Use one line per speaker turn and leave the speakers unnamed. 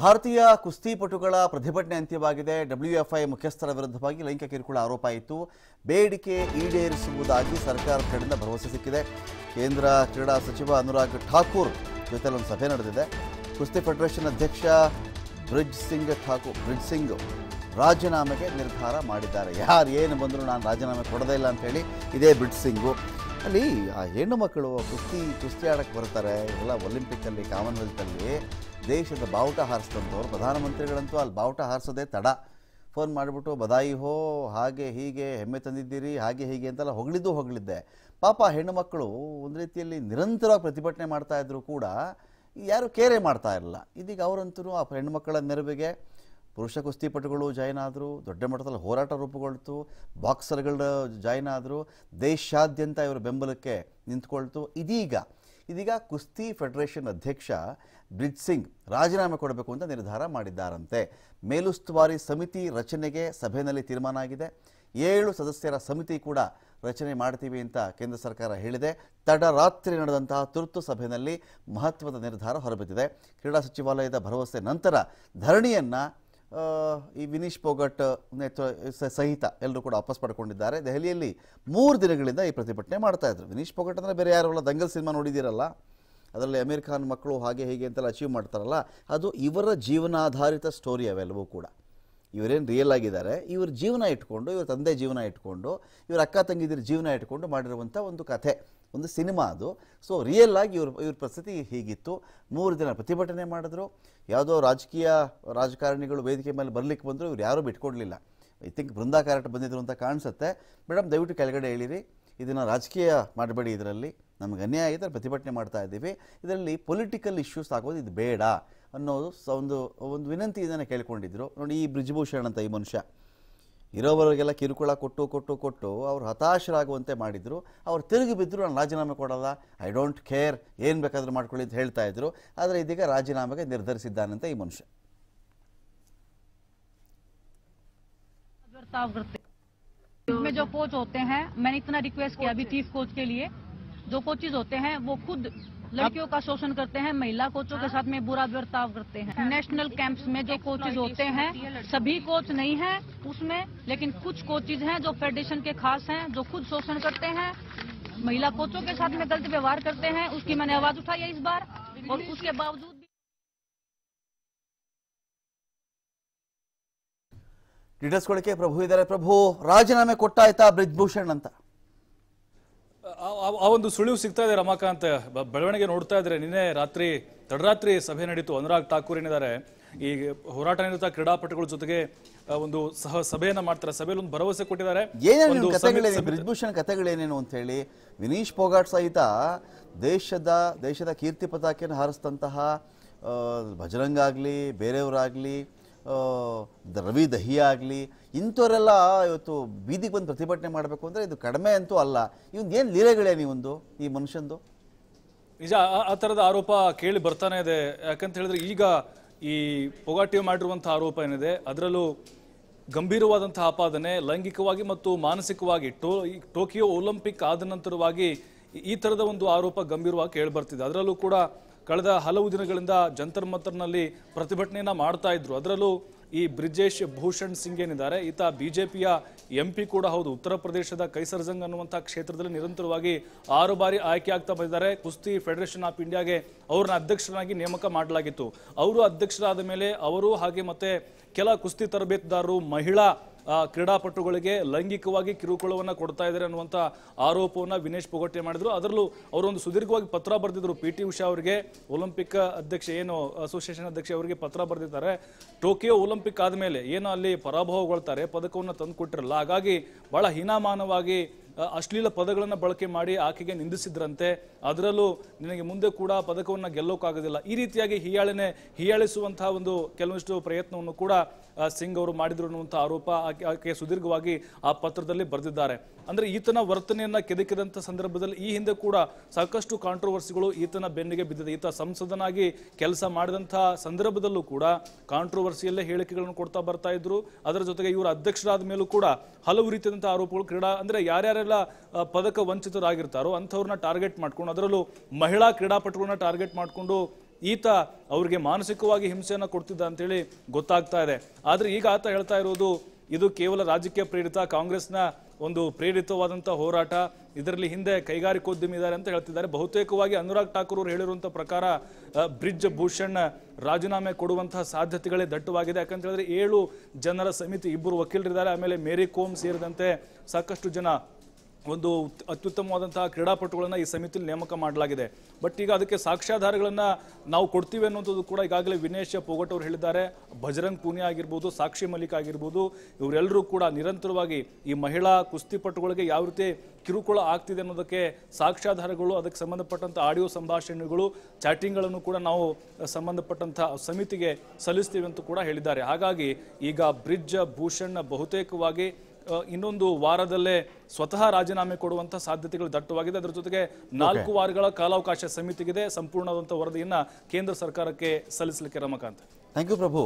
ಭಾರತೀಯ ಕುಸ್ತಿಪಟುಗಳ ಪ್ರತಿಭಟನೆ ಅಂತ್ಯವಾಗಿದೆ ಐ ಮುಖ್ಯಸ್ಥರ ವಿರುದ್ಧವಾಗಿ ಲೈಂಗಿಕ ಕಿರುಕುಳ ಆರೋಪ ಇತ್ತು ಬೇಡಿಕೆ ಈಡೇರಿಸುವುದಾಗಿ ಸರ್ಕಾರ ಕಡೆಯಿಂದ ಭರವಸೆ ಸಿಕ್ಕಿದೆ ಕೇಂದ್ರ ಕ್ರೀಡಾ ಸಚಿವ ಅನುರಾಗ್ ಠಾಕೂರ್ ಜೊತೆಲೊಂದು ಸಭೆ ನಡೆದಿದೆ ಕುಸ್ತಿ ಫೆಡರೇಷನ್ ಅಧ್ಯಕ್ಷ ಬ್ರಿಜ್ ಸಿಂಗ್ ಠಾಕೂರ್ ಬ್ರಿಜ್ ಸಿಂಗ್ ರಾಜೀನಾಮೆಗೆ ನಿರ್ಧಾರ ಮಾಡಿದ್ದಾರೆ ಯಾರು ಏನು ಬಂದರೂ ನಾನು ರಾಜೀನಾಮೆ ಕೊಡದೇ ಇಲ್ಲ ಅಂತ ಹೇಳಿ ಇದೇ ಬ್ರಿಜ್ ಸಿಂಗು ಅಲ್ಲಿ ಆ ಹೆಣ್ಣು ಮಕ್ಕಳು ಕುಸ್ತಿ ಕುಸ್ತಿ ಆಡಕ್ಕೆ ಬರ್ತಾರೆ ಎಲ್ಲ ಒಲಿಂಪಿಕ್ಕಲ್ಲಿ ಕಾಮನ್ವೆಲ್ತಲ್ಲಿ ದೇಶದ ಬಾವುಟ ಹಾರಿಸಿದಂಥವ್ರು ಪ್ರಧಾನಮಂತ್ರಿಗಳಂತೂ ಅಲ್ಲಿ ಬಾವುಟ ಹಾರಿಸೋದೇ ತಡ ಫೋನ್ ಮಾಡಿಬಿಟ್ಟು ಬದಾಯಿ ಹೋ ಹಾಗೆ ಹೀಗೆ ಹೆಮ್ಮೆ ತಂದಿದ್ದೀರಿ ಹಾಗೆ ಹೀಗೆ ಅಂತೆಲ್ಲ ಹೊಗಳಿದ್ದು ಹೊಗಳಿದ್ದೆ ಪಾಪ ಹೆಣ್ಣು ಮಕ್ಕಳು ಒಂದು ರೀತಿಯಲ್ಲಿ ನಿರಂತರವಾಗಿ ಪ್ರತಿಭಟನೆ ಮಾಡ್ತಾಯಿದ್ರು ಕೂಡ ಯಾರೂ ಕೇರೆ ಮಾಡ್ತಾ ಇರಲಿಲ್ಲ ಇದೀಗ ಅವರಂತೂ ಆ ಹೆಣ್ಣು ಮಕ್ಕಳ ನೆರವಿಗೆ ಪುರುಷ ಕುಸ್ತಿಪಟುಗಳು ಜಾಯ್ನ್ ಆದರು ದೊಡ್ಡ ಮಟ್ಟದಲ್ಲಿ ಹೋರಾಟ ರೂಪುಗೊಳ್ತು ಬಾಕ್ಸರ್ಗಳ ಜಾಯ್ನ್ ಆದರು ದೇಶಾದ್ಯಂತ ಇವರ ಬೆಂಬಲಕ್ಕೆ ನಿಂತ್ಕೊಳ್ತು ಇದೀಗ ಇದೀಗ ಕುಸ್ತಿ ಫೆಡರೇಷನ್ ಅಧ್ಯಕ್ಷ ಬ್ರಿಜ್ ಸಿಂಗ್ ರಾಜೀನಾಮೆ ಕೊಡಬೇಕು ಅಂತ ನಿರ್ಧಾರ ಮಾಡಿದ್ದಾರಂತೆ ಮೇಲುಸ್ತುವಾರಿ ಸಮಿತಿ ರಚನೆಗೆ ಸಭೆಯಲ್ಲಿ ತೀರ್ಮಾನ ಆಗಿದೆ ಏಳು ಸದಸ್ಯರ ಸಮಿತಿ ಕೂಡ ರಚನೆ ಮಾಡ್ತೀವಿ ಅಂತ ಕೇಂದ್ರ ಸರ್ಕಾರ ಹೇಳಿದೆ ತಡರಾತ್ರಿ ನಡೆದಂತಹ ತುರ್ತು ಸಭೆಯಲ್ಲಿ ಮಹತ್ವದ ನಿರ್ಧಾರ ಹೊರಬಿದ್ದಿದೆ ಕ್ರೀಡಾ ಸಚಿವಾಲಯದ ಭರವಸೆ ನಂತರ ಧರಣಿಯನ್ನು ಈ ವಿನೀಶ್ ಪೋಗಟ್ ನೇತೃ ಸಹಿತ ಎಲ್ಲರೂ ಕೂಡ ವಾಪಸ್ ಪಡ್ಕೊಂಡಿದ್ದಾರೆ ದೆಹಲಿಯಲ್ಲಿ ಮೂರು ದಿನಗಳಿಂದ ಈ ಪ್ರತಿಭಟನೆ ಮಾಡ್ತಾ ಇದ್ರು ವಿನೀಶ್ ಪೋಗಟ್ ಅಂದರೆ ಬೇರೆ ಯಾರು ಅಲ್ಲ ದಂಗಲ್ ಸಿನಿಮಾ ನೋಡಿದ್ದೀರಲ್ಲ ಅದರಲ್ಲಿ ಅಮೀರ್ ಖಾನ್ ಮಕ್ಕಳು ಹಾಗೆ ಹೀಗೆ ಅಂತೆಲ್ಲ ಅಚೀವ್ ಮಾಡ್ತಾರಲ್ಲ ಅದು ಇವರ ಜೀವನಾಧಾರಿತ ಸ್ಟೋರಿ ಅವೆಲ್ಲವೂ ಕೂಡ ಇವರೇನು ರಿಯಲ್ ಆಗಿದ್ದಾರೆ ಇವ್ರ ಜೀವನ ಇಟ್ಕೊಂಡು ಇವ್ರ ತಂದೆ ಜೀವನ ಇಟ್ಕೊಂಡು ಇವ್ರ ಅಕ್ಕ ತಂಗಿದಿರ ಜೀವನ ಇಟ್ಕೊಂಡು ಮಾಡಿರುವಂಥ ಒಂದು ಕಥೆ ಒಂದು ಸಿನಿಮಾ ಅದು ಸೊ ರಿಯಲ್ ಆಗಿ ಇವ್ರ ಇವ್ರ ಪರಿಸ್ಥಿತಿ ಹೀಗಿತ್ತು ಮೂರು ದಿನ ಪ್ರತಿಭಟನೆ ಮಾಡಿದ್ರು ಯಾವುದೋ ರಾಜಕೀಯ ರಾಜಕಾರಣಿಗಳು ವೇದಿಕೆ ಮೇಲೆ ಬರಲಿಕ್ಕೆ ಬಂದರು ಇವ್ರು ಯಾರೂ ಬಿಟ್ಕೊಡಲಿಲ್ಲ ಐ ಥಿಂಕ್ ಬೃಂದಾ ಬಂದಿದ್ರು ಅಂತ ಕಾಣಿಸುತ್ತೆ ಮೇಡಮ್ ದಯವಿಟ್ಟು ಕೆಳಗಡೆ ಹೇಳಿರಿ ಇದನ್ನು ರಾಜಕೀಯ ಮಾಡಬೇಡಿ ಇದರಲ್ಲಿ ನಮಗೆ ಅನ್ಯಾಯ ಇದ್ದರೆ ಪ್ರತಿಭಟನೆ ಮಾಡ್ತಾ ಇದ್ದೀವಿ ಇದರಲ್ಲಿ ಪೊಲಿಟಿಕಲ್ ಇಶ್ಯೂಸ್ ಆಗೋದು ಇದು ಬೇಡ ಅನ್ನೋದು ಒಂದು ಒಂದು ವಿನಂತಿ ಇದನ್ನು ಕೇಳ್ಕೊಂಡಿದ್ರು ನೋಡಿ ಈ ಬ್ರಿಜ್ಭೂಷಣ್ ಅಂತ ಈ ಮನುಷ್ಯ ಇರೋವರೆಗೆಲ್ಲ ಕಿರುಕುಳ ಕೊಟ್ಟು ಕೊಟ್ಟು ಕೊಟ್ಟು ಅವ್ರು ಹತಾಶರಾಗುವಂತೆ ಮಾಡಿದರು ಅವ್ರು ತಿರುಗಿ ಬಿದ್ದರು ನಾನು ರಾಜೀನಾಮೆ ಕೊಡಲ್ಲ ಐ ಡೋಂಟ್ ಕೇರ್ ಏನು ಬೇಕಾದರೂ ಮಾಡ್ಕೊಳ್ಳಿ ಅಂತ ಹೇಳ್ತಾ ಇದ್ರು ಆದರೆ ಇದೀಗ ರಾಜೀನಾಮೆಗೆ ನಿರ್ಧರಿಸಿದ್ದಾನಂತೆ ಈ ಮನುಷ್ಯ ಕೋಚ್ कोच होते हैं मैंने इतना रिक्वेस्ट लड़कियों का शोषण करते हैं महिला कोचों के हाँ। साथ में बुरा बर्ताव करते हैं हाँ। नेशनल कैंप्स में जो कोचेज होते हैं सभी कोच नहीं है उसमें लेकिन कुछ कोचेज हैं जो फेडरेशन के खास हैं जो खुद शोषण करते हैं महिला कोचों के साथ में गलत व्यवहार करते हैं उसकी मैंने आवाज उठाई है इस बार और उसके बावजूद ಡಿಟರ್ಸ್ಗಳಿಗೆ ಪ್ರಭು ಇದ್ದಾರೆ ಪ್ರಭು ರಾಜೀನಾಮೆ ಕೊಟ್ಟಾಯ್ತಾ ಬ್ರಿಜ್ ब्रिजभूषण ಅಂತ
ಆ ಒಂದು ಸುಳಿವು ಸಿಗ್ತಾ ಇದೆ ರಮಾಕಾಂತ್ ಬೆಳವಣಿಗೆ ನೋಡ್ತಾ ಇದ್ರೆ ನಿನ್ನೆ ರಾತ್ರಿ ತಡರಾತ್ರಿ ಸಭೆ ನಡೀತು ಅನುರಾಗ್ ಠಾಕೂರ್ ಏನಿದ್ದಾರೆ ಈ ಹೋರಾಟ ನಿರತ ಕ್ರೀಡಾಪಟುಗಳ ಜೊತೆಗೆ ಒಂದು ಸಹ ಸಭೆಯನ್ನ ಮಾಡ್ತಾರೆ ಸಭೆಯಲ್ಲಿ ಒಂದು ಭರವಸೆ ಕೊಟ್ಟಿದ್ದಾರೆ
ಬ್ರಿಜ್ಭೂಷಣ್ ಕಥೆಗಳೇನೇನು ಅಂತ ಹೇಳಿ ವಿನೀಶ್ ಪೋಗಾಟ್ ಸಹಿತ ದೇಶದ ದೇಶದ ಕೀರ್ತಿ ಪತಾಕೆಯನ್ನು ಹಾರಿಸಿದಂತಹ ಭಜರಂಗ ಆಗಲಿ ಬೇರೆಯವರಾಗಲಿ ರವಿ ದಹಿ ಆಗಲಿ ಇಂಥವರೆಲ್ಲ ಇವತ್ತು ಬೀದಿಗೆ ಬಂದು ಪ್ರತಿಭಟನೆ ಮಾಡಬೇಕು ಅಂದರೆ ಇದು ಕಡಿಮೆ ಅಂತೂ ಅಲ್ಲ ಇವಂದು ಏನು ಲೀಲೆಗಳೇ ನೀವೊಂದು ಈ ಮನುಷ್ಯಂದು
ನಿಜ ಆ ಥರದ ಆರೋಪ ಕೇಳಿ ಬರ್ತಾನೆ ಇದೆ ಯಾಕಂತ ಹೇಳಿದ್ರೆ ಈಗ ಈ ಪೊಗಾಟಿಯು ಮಾಡಿರುವಂಥ ಆರೋಪ ಏನಿದೆ ಅದರಲ್ಲೂ ಗಂಭೀರವಾದಂಥ ಆಪಾದನೆ ಲೈಂಗಿಕವಾಗಿ ಮತ್ತು ಮಾನಸಿಕವಾಗಿ ಟೋ ಟೋಕಿಯೋ ಒಲಿಂಪಿಕ್ ಆದ ನಂತರವಾಗಿ ಈ ಥರದ ಒಂದು ಆರೋಪ ಗಂಭೀರವಾಗಿ ಕೇಳಿ ಬರ್ತಿದೆ ಅದರಲ್ಲೂ ಕೂಡ ಕಳೆದ ಹಲವು ದಿನಗಳಿಂದ ಜಂತರ್ ಮಂತರ್ನಲ್ಲಿ ಪ್ರತಿಭಟನೆಯನ್ನು ಮಾಡ್ತಾ ಇದ್ರು ಅದರಲ್ಲೂ ಈ ಬ್ರಿಜೇಶ್ ಭೂಷಣ್ ಸಿಂಗ್ ಏನಿದ್ದಾರೆ ಈತ ಬಿಜೆಪಿಯ ಎಂ ಪಿ ಕೂಡ ಹೌದು ಉತ್ತರ ಪ್ರದೇಶದ ಕೈಸರ್ಜಂಗ್ ಅನ್ನುವಂಥ ಕ್ಷೇತ್ರದಲ್ಲಿ ನಿರಂತರವಾಗಿ ಆರು ಬಾರಿ ಆಯ್ಕೆ ಆಗ್ತಾ ಬಂದಿದ್ದಾರೆ ಕುಸ್ತಿ ಫೆಡರೇಷನ್ ಆಫ್ ಇಂಡಿಯಾಗೆ ಅವ್ರನ್ನ ಅಧ್ಯಕ್ಷರಾಗಿ ನೇಮಕ ಮಾಡಲಾಗಿತ್ತು ಅವರು ಅಧ್ಯಕ್ಷರಾದ ಮೇಲೆ ಅವರು ಹಾಗೆ ಮತ್ತೆ ಕೆಲ ಕುಸ್ತಿ ತರಬೇತುದಾರರು ಮಹಿಳಾ ಕ್ರೀಡಾಪಟುಗಳಿಗೆ ಲೈಂಗಿಕವಾಗಿ ಕಿರುಕುಳವನ್ನು ಕೊಡ್ತಾ ಇದ್ದಾರೆ ಅನ್ನುವಂಥ ಆರೋಪವನ್ನು ವಿನೇಶ್ ಪೊಗಟ್ಟೆ ಮಾಡಿದರು ಅದರಲ್ಲೂ ಅವರೊಂದು ಸುದೀರ್ಘವಾಗಿ ಪತ್ರ ಬರೆದಿದ್ದರು ಪಿ ಟಿ ಉಷಾ ಅವರಿಗೆ ಒಲಿಂಪಿಕ್ ಅಧ್ಯಕ್ಷ ಏನು ಅಸೋಸಿಯೇಷನ್ ಅಧ್ಯಕ್ಷ ಅವರಿಗೆ ಪತ್ರ ಬರೆದಿದ್ದಾರೆ ಟೋಕಿಯೋ ಒಲಿಂಪಿಕ್ ಆದಮೇಲೆ ಏನು ಅಲ್ಲಿ ಪರಾಭವಗೊಳ್ತಾರೆ ಪದಕವನ್ನು ತಂದು ಕೊಟ್ಟಿರಲ್ಲ ಹಾಗಾಗಿ ಬಹಳ ಹೀನಮಾನವಾಗಿ ಅಶ್ಲೀಲ ಪದಗಳನ್ನು ಬಳಕೆ ಮಾಡಿ ಆಕೆಗೆ ನಿಂದಿಸಿದ್ರಂತೆ ಅದರಲ್ಲೂ ನಿನಗೆ ಮುಂದೆ ಕೂಡ ಪದಕವನ್ನು ಗೆಲ್ಲೋಕ್ಕಾಗೋದಿಲ್ಲ ಈ ರೀತಿಯಾಗಿ ಹೀಯಾಳನೆ ಹೀಯಾಳಿಸುವಂತಹ ಒಂದು ಕೆಲವೊಂದಿಷ್ಟು ಪ್ರಯತ್ನವನ್ನು ಕೂಡ ಸಿಂಗ್ ಅವರು ಮಾಡಿದ್ರು ಅನ್ನುವಂಥ ಆರೋಪ ಆಕೆ ಆಕೆ ಸುದೀರ್ಘವಾಗಿ ಆ ಪತ್ರದಲ್ಲಿ ಬರೆದಿದ್ದಾರೆ ಅಂದ್ರೆ ಈತನ ವರ್ತನೆಯನ್ನ ಕೆದಕಿದಂಥ ಸಂದರ್ಭದಲ್ಲಿ ಈ ಹಿಂದೆ ಕೂಡ ಸಾಕಷ್ಟು ಕಾಂಟ್ರವರ್ಸಿಗಳು ಈತನ ಬೆನ್ನಿಗೆ ಬಿದ್ದಿದೆ ಈತ ಸಂಸದನಾಗಿ ಕೆಲಸ ಮಾಡಿದಂಥ ಸಂದರ್ಭದಲ್ಲೂ ಕೂಡ ಕಾಂಟ್ರವರ್ಸಿಯಲ್ಲೇ ಹೇಳಿಕೆಗಳನ್ನು ಕೊಡ್ತಾ ಬರ್ತಾ ಇದ್ರು ಅದರ ಜೊತೆಗೆ ಇವರು ಅಧ್ಯಕ್ಷರಾದ ಮೇಲೂ ಕೂಡ ಹಲವು ರೀತಿಯಾದಂಥ ಆರೋಪಗಳು ಕ್ರೀಡಾ ಅಂದ್ರೆ ಯಾರ್ಯಾರ ಯಾರೆಲ್ಲ ಪದಕ ವಂಚಿತರಾಗಿರ್ತಾರೋ ಅಂಥವ್ರನ್ನ ಟಾರ್ಗೆಟ್ ಮಾಡ್ಕೊಂಡು ಅದರಲ್ಲೂ ಮಹಿಳಾ ಕ್ರೀಡಾಪಟುಗಳನ್ನ ಟಾರ್ಗೆಟ್ ಮಾಡಿಕೊಂಡು ಈತ ಅವ್ರಿಗೆ ಮಾನಸಿಕವಾಗಿ ಹಿಂಸೆಯನ್ನು ಕೊಡ್ತಿದ್ದ ಅಂತೇಳಿ ಗೊತ್ತಾಗ್ತಾ ಇದೆ ಆದರೆ ಈಗ ಆತ ಹೇಳ್ತಾ ಇರೋದು ಇದು ಕೇವಲ ರಾಜಕೀಯ ಪ್ರೇರಿತ ಕಾಂಗ್ರೆಸ್ನ ಒಂದು ಪ್ರೇರಿತವಾದಂಥ ಹೋರಾಟ ಇದರಲ್ಲಿ ಹಿಂದೆ ಕೈಗಾರಿಕೋದ್ಯಮಿ ಇದ್ದಾರೆ ಅಂತ ಹೇಳ್ತಿದ್ದಾರೆ ಬಹುತೇಕವಾಗಿ ಅನುರಾಗ್ ಠಾಕೂರ್ ಅವರು ಹೇಳಿರುವಂಥ ಪ್ರಕಾರ ಬ್ರಿಜ್ ಭೂಷಣ್ ರಾಜೀನಾಮೆ ಕೊಡುವಂತಹ ಸಾಧ್ಯತೆಗಳೇ ದಟ್ಟವಾಗಿದೆ ಯಾಕಂತ ಹೇಳಿದ್ರೆ ಏಳು ಜನರ ಸಮಿತಿ ಇಬ್ಬರು ವಕೀಲರಿದ್ದಾರೆ ಆಮೇಲೆ ಮೇರಿ ಕೋಮ್ ಸೇರಿದಂತೆ ಸಾಕಷ್ಟು ಜನ ಒಂದು ಅತ್ಯುತ್ತಮವಾದಂತಹ ಕ್ರೀಡಾಪಟುಗಳನ್ನು ಈ ಸಮಿತಿಯಲ್ಲಿ ನೇಮಕ ಮಾಡಲಾಗಿದೆ ಬಟ್ ಈಗ ಅದಕ್ಕೆ ಸಾಕ್ಷ್ಯಾಧಾರಗಳನ್ನು ನಾವು ಕೊಡ್ತೀವಿ ಅನ್ನೋದು ಕೂಡ ಈಗಾಗಲೇ ವಿನೇಶ್ ಪೋಗಟ್ ಅವರು ಹೇಳಿದ್ದಾರೆ ಭಜರಂಗ್ ಪೂನಿಯಾ ಆಗಿರ್ಬೋದು ಸಾಕ್ಷಿ ಮಲಿಕ್ ಆಗಿರ್ಬೋದು ಇವರೆಲ್ಲರೂ ಕೂಡ ನಿರಂತರವಾಗಿ ಈ ಮಹಿಳಾ ಕುಸ್ತಿಪಟುಗಳಿಗೆ ಯಾವ ರೀತಿ ಕಿರುಕುಳ ಆಗ್ತಿದೆ ಅನ್ನೋದಕ್ಕೆ ಸಾಕ್ಷ್ಯಾಧಾರಗಳು ಅದಕ್ಕೆ ಸಂಬಂಧಪಟ್ಟಂಥ ಆಡಿಯೋ ಸಂಭಾಷಣೆಗಳು ಚಾಟಿಂಗ್ಗಳನ್ನು ಕೂಡ ನಾವು ಸಂಬಂಧಪಟ್ಟಂಥ ಸಮಿತಿಗೆ ಸಲ್ಲಿಸ್ತೀವಿ ಅಂತ ಕೂಡ ಹೇಳಿದ್ದಾರೆ ಹಾಗಾಗಿ ಈಗ ಬ್ರಿಡ್ಜ್ ಭೂಷಣ್ನ ಬಹುತೇಕವಾಗಿ ಇನ್ನೊಂದು ವಾರದಲ್ಲೇ ಸ್ವತಃ ರಾಜೀನಾಮೆ ಕೊಡುವಂತಹ ಸಾಧ್ಯತೆಗಳು ದಟ್ಟವಾಗಿದೆ ಅದರ ಜೊತೆಗೆ ನಾಲ್ಕು ವಾರಗಳ ಕಾಲಾವಕಾಶ ಸಮಿತಿಗಿದೆ ಸಂಪೂರ್ಣವಾದಂತಹ ವರದಿಯನ್ನ ಕೇಂದ್ರ ಸರ್ಕಾರಕ್ಕೆ ಸಲ್ಲಿಸಲಿಕ್ಕೆ ರಮಕಾಂತ್ ಥ್ಯಾಂಕ್ ಯು ಪ್ರಭು